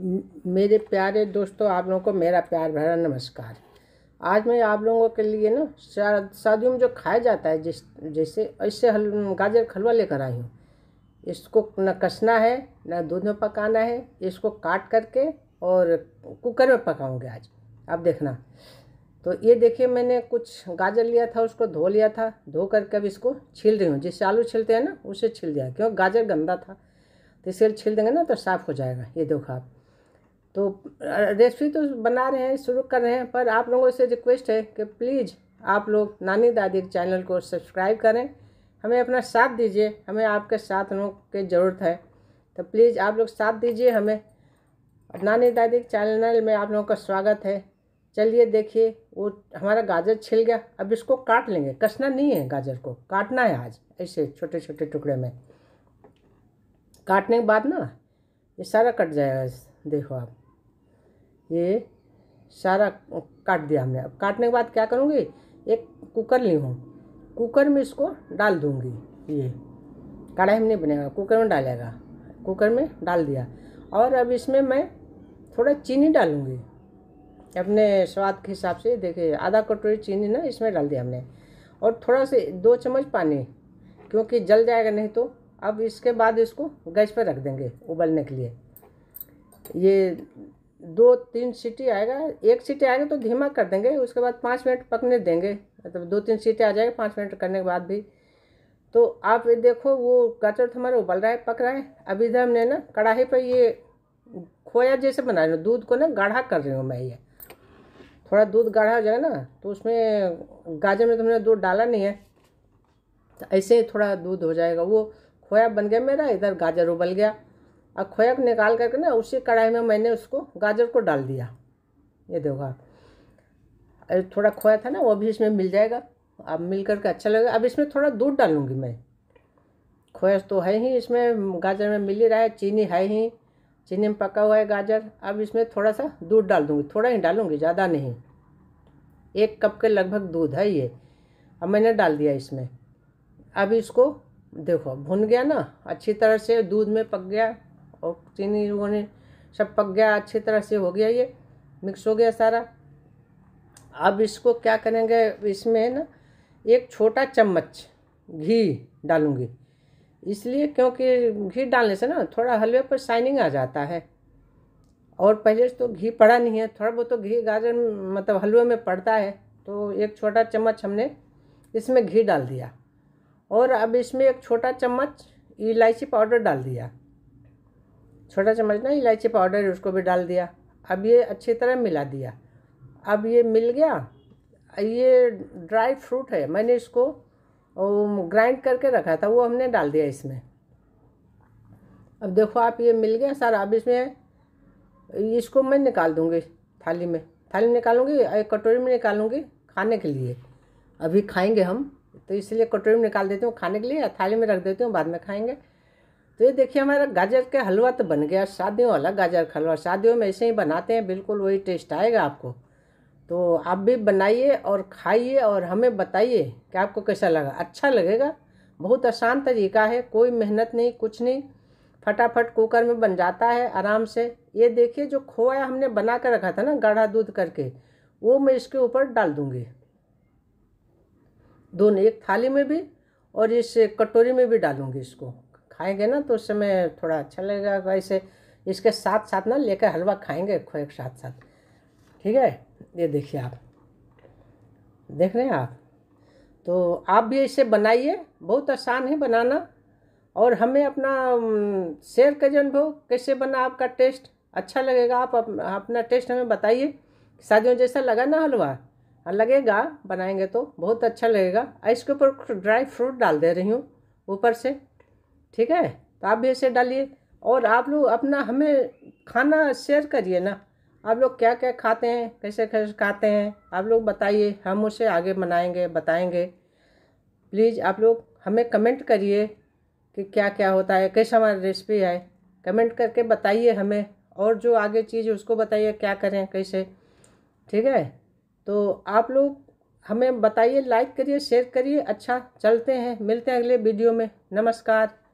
मेरे प्यारे दोस्तों आप लोगों को मेरा प्यार भरा नमस्कार आज मैं आप लोगों के लिए ना शादियों में जो खाया जाता है जिस जैसे ऐसे हल गाजर हलवा लेकर आई हूँ इसको न कसना है न दूध में पकाना है इसको काट करके और कुकर में पकाऊंगी आज आप देखना तो ये देखिए मैंने कुछ गाजर लिया था उसको धो लिया था धो करके अब इसको छील रही हूँ जिससे आलू छिलते हैं ना उसे छिल दिया क्यों गाजर गंदा था तो इसे छील देंगे ना तो साफ़ हो जाएगा ये देखो आप तो रेसिपी तो बना रहे हैं शुरू कर रहे हैं पर आप लोगों से रिक्वेस्ट है कि प्लीज़ आप लोग नानी दादी के चैनल को सब्सक्राइब करें हमें अपना साथ दीजिए हमें आपके साथ लोग की ज़रूरत है तो प्लीज़ आप लोग साथ दीजिए हमें नानी दादी के चैनल में आप लोगों का स्वागत है चलिए देखिए वो हमारा गाजर छिल गया अब इसको काट लेंगे कसना नहीं है गाजर को काटना है आज ऐसे छोटे छोटे टुकड़े में काटने के बाद ना ये सारा कट जाएगा देखो आप ये सारा काट दिया हमने अब काटने के बाद क्या करूँगी एक कुकर ली हूँ कुकर में इसको डाल दूँगी ये कढ़ाई में नहीं बनेगा कुकर में डालेगा कुकर में डाल दिया और अब इसमें मैं थोड़ा चीनी डालूँगी अपने स्वाद के हिसाब से देखिए आधा कटोरी चीनी ना इसमें डाल दिया हमने और थोड़ा से दो चम्मच पानी क्योंकि जल जाएगा नहीं तो अब इसके बाद इसको गैस पर रख देंगे उबलने के लिए ये दो तीन सीटी आएगा एक सीटी आएगा तो धीमा कर देंगे उसके बाद पाँच मिनट पकने देंगे मतलब दो तीन सीटी आ जाएगी पाँच मिनट करने के बाद भी तो आप ये देखो वो गाजर तो हमारा उबल रहा है पक रहा है अभी इधर हमने ना कढ़ाई पर ये खोया जैसे बना रही हूँ दूध को ना गाढ़ा कर रही हूँ मैं ये थोड़ा दूध गाढ़ा हो जाएगा ना तो उसमें गाजर में तो हमने दूध डाला नहीं है तो ऐसे ही थोड़ा दूध हो जाएगा वो खोया बन गया मेरा इधर गाजर उबल गया और खोयक निकाल करके ना उसी कढ़ाई में मैंने उसको गाजर को डाल दिया ये देखो आप थोड़ा खोया था ना वो भी इसमें मिल जाएगा अब मिल करके अच्छा लगेगा अब इसमें थोड़ा दूध डालूँगी मैं खोया तो है ही इसमें गाजर में मिल ही रहा है चीनी है ही चीनी में पका हुआ है गाजर अब इसमें थोड़ा सा दूध डाल दूँगी थोड़ा ही डालूँगी ज़्यादा नहीं एक कप के लगभग दूध है ये अब मैंने डाल दिया इसमें अब इसको देखो भुन गया ना अच्छी तरह से दूध में पक गया और चीनी ने सब पक गया अच्छी तरह से हो गया ये मिक्स हो गया सारा अब इसको क्या करेंगे इसमें ना एक छोटा चम्मच घी डालूँगी इसलिए क्योंकि घी डालने से ना थोड़ा हलवे पर शाइनिंग आ जाता है और पहले तो घी पड़ा नहीं है थोड़ा बहुत तो घी गाजर मतलब हलवे में पड़ता है तो एक छोटा चम्मच हमने इसमें घी डाल दिया और अब इसमें एक छोटा चम्मच इलायची पाउडर डाल दिया छोटा चम्मच ना इलायची पाउडर उसको भी डाल दिया अब ये अच्छी तरह मिला दिया अब ये मिल गया ये ड्राई फ्रूट है मैंने इसको ग्राइंड करके रखा था वो हमने डाल दिया इसमें अब देखो आप ये मिल गया सर अब इसमें इसको मैं निकाल दूँगी थाली में थाली में निकालूंगी एक कटोरी में निकालूंगी खाने के लिए अभी खाएंगे हम तो इसलिए कटोरी में निकाल देती हूँ खाने के लिए या थाली में रख देती हूँ बाद में खाएंगे तो ये देखिए हमारा गाजर का हलवा तो बन गया शादियों वाला गाजर का हलवा शादियों में ऐसे ही बनाते हैं बिल्कुल वही टेस्ट आएगा आपको तो आप भी बनाइए और खाइए और हमें बताइए कि आपको कैसा लगा अच्छा लगेगा बहुत आसान तरीका है कोई मेहनत नहीं कुछ नहीं फटाफट कुकर में बन जाता है आराम से ये देखिए जो खोया हमने बना कर रखा था ना गाढ़ा दूध करके वो मैं इसके ऊपर डाल दूँगी दोनों एक थाली में भी और इस कटोरी में भी डालूँगी इसको खाएंगे ना तो उस समय थोड़ा अच्छा लगेगा वैसे इसके साथ साथ ना लेकर हलवा खाएंगे खोए के साथ साथ ठीक है ये देखिए आप देख रहे हैं आप तो आप भी इसे बनाइए बहुत आसान है बनाना और हमें अपना शेयर करें भो कैसे बना आपका टेस्ट अच्छा लगेगा आप अपना टेस्ट हमें बताइए शादियों जैसा लगा ना हलवा हाँ, लगेगा बनाएंगे तो बहुत अच्छा लगेगा इसके ऊपर ड्राई फ्रूट डाल दे रही हूँ ऊपर से ठीक है तो आप भी ऐसे डालिए और आप लोग अपना हमें खाना शेयर करिए ना आप लोग क्या क्या खाते हैं कैसे कैसे खाते हैं आप लोग बताइए हम उसे आगे बनाएंगे बताएंगे प्लीज़ आप लोग हमें कमेंट करिए कि क्या क्या होता है कैसा हमारी रेसिपी है कमेंट करके बताइए हमें और जो आगे चीज़ उसको बताइए क्या करें कैसे ठीक है तो आप लोग हमें बताइए लाइक करिए शेयर करिए अच्छा चलते हैं मिलते हैं अगले वीडियो में नमस्कार